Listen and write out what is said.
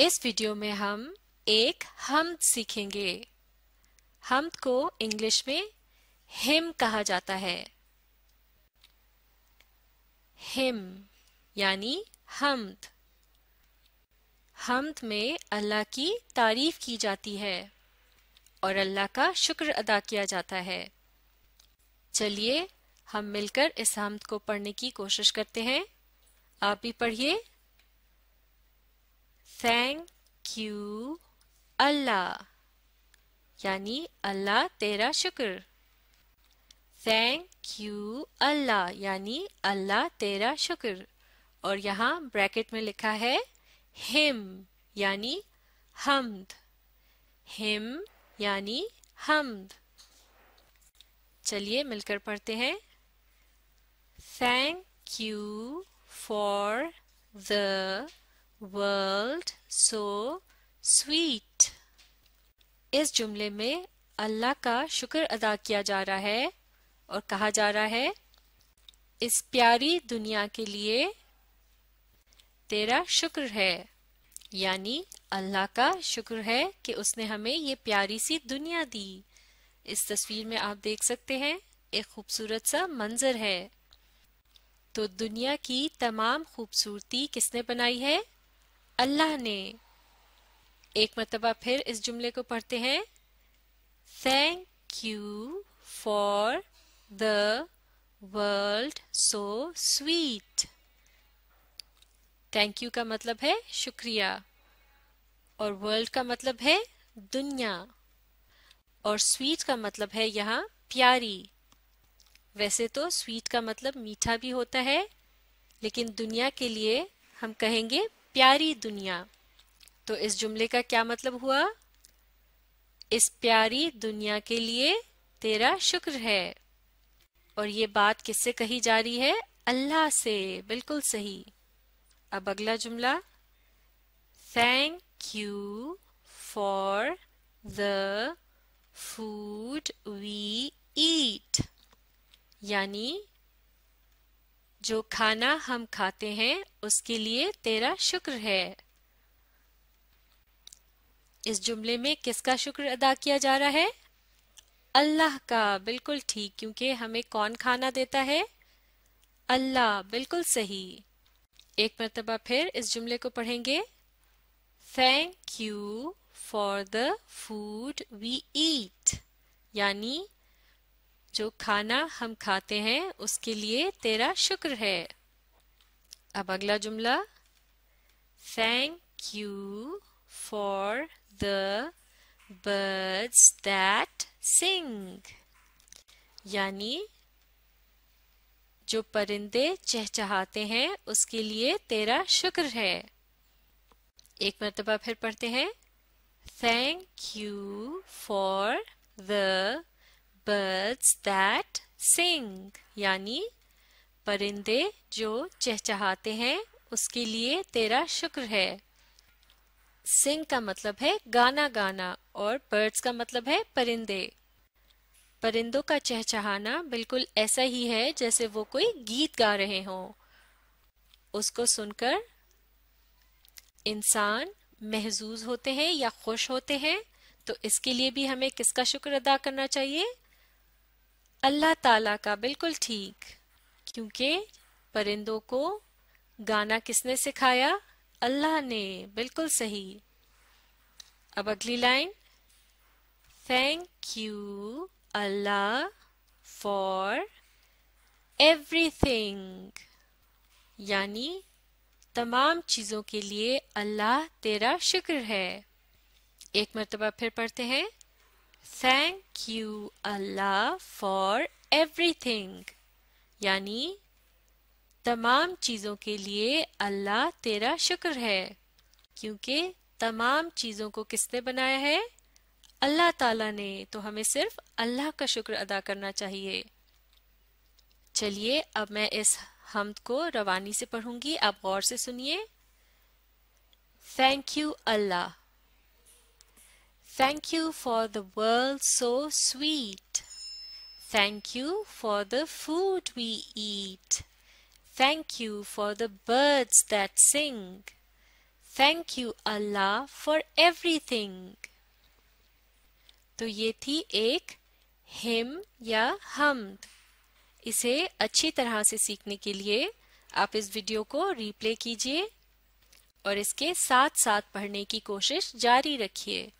इस वीडियो में हम एक हम सीखेंगे हम को इंग्लिश में हिम कहा जाता है हिम यानी हमद हमद में अल्लाह की तारीफ की जाती है और अल्लाह का शुक्र अदा किया जाता है चलिए हम मिलकर इस हमद को पढ़ने की कोशिश करते हैं आप भी पढ़िए थैंक यू अल्लाह यानी अल्लाह तेरा शुक्र थैंक यू अल्लाह यानी अल्लाह तेरा शुक्र और यहाँ ब्रैकेट में लिखा है हिम यानी हमद हिम यानी हमद चलिए मिलकर पढ़ते हैं thank you for the world so sweet इस जुमले में अल्लाह का शुक्र अदा किया जा रहा है और कहा जा रहा है इस प्यारी दुनिया के लिए तेरा शुक्र है यानी अल्लाह का शुक्र है कि उसने हमें ये प्यारी सी दुनिया दी इस तस्वीर में आप देख सकते हैं एक खूबसूरत सा मंजर है तो दुनिया की तमाम खूबसूरती किसने बनाई है अल्लाह ने एक मरतबा फिर इस जुमले को पढ़ते हैं thank you for the world so sweet thank you का मतलब है शुक्रिया और वर्ल्ड का मतलब है दुनिया और स्वीट का मतलब है यहाँ प्यारी वैसे तो स्वीट का मतलब मीठा भी होता है लेकिन दुनिया के लिए हम कहेंगे प्यारी दुनिया तो इस जुमले का क्या मतलब हुआ इस प्यारी दुनिया के लिए तेरा शुक्र है और ये बात किससे कही जा रही है अल्लाह से बिल्कुल सही अब अगला जुमला thank you for the food we eat यानी जो खाना हम खाते हैं उसके लिए तेरा शुक्र है इस जुमले में किसका शुक्र अदा किया जा रहा है अल्लाह का बिल्कुल ठीक क्योंकि हमें कौन खाना देता है अल्लाह बिल्कुल सही एक मरतबा फिर इस जुमले को पढ़ेंगे thank you for the food we eat यानी जो खाना हम खाते हैं उसके लिए तेरा शुक्र है अब अगला जुमला thank you for the birds that sing यानी जो परिंदे चहचहाते हैं उसके लिए तेरा शुक्र है एक मरतबा फिर पढ़ते हैं thank you for the birds that sing यानी परिंदे जो चहचहाते हैं उसके लिए तेरा शुक्र है सिंग का मतलब है गाना गाना और बर्ड्स का मतलब है परिंदे परिंदों का चहचहाना बिल्कुल ऐसा ही है जैसे वो कोई गीत गा रहे हों उसको सुनकर इंसान महजूज होते हैं या खुश होते हैं तो इसके लिए भी हमें किसका शुक्र अदा करना चाहिए अल्लाह ताला का बिल्कुल ठीक क्योंकि परिंदों को गाना किसने सिखाया अल्लाह ने बिल्कुल सही अब अगली line thank you Allah for everything यानी तमाम चीज़ों के लिए अल्लाह तेरा शुक्र है एक मरतबा फिर पढ़ते हैं thank you Allah for everything यानी तमाम चीज़ों के लिए अल्लाह तेरा शुक्र है क्योंकि तमाम चीज़ों को किसने बनाया है अल्लाह ताला ने तो हमें सिर्फ अल्लाह का शुक्र अदा करना चाहिए चलिए अब मैं इस हमद को रवानी से पढ़ूंगी आप गौर से सुनिए thank you Allah Thank you for the world so sweet. Thank you for the food we eat. Thank you for the birds that sing. Thank you Allah for everything. तो ये थी एक हिम या हमद इसे अच्छी तरह से सीखने के लिए आप इस वीडियो को रीप्ले कीजिए और इसके साथ साथ पढ़ने की कोशिश जारी रखिए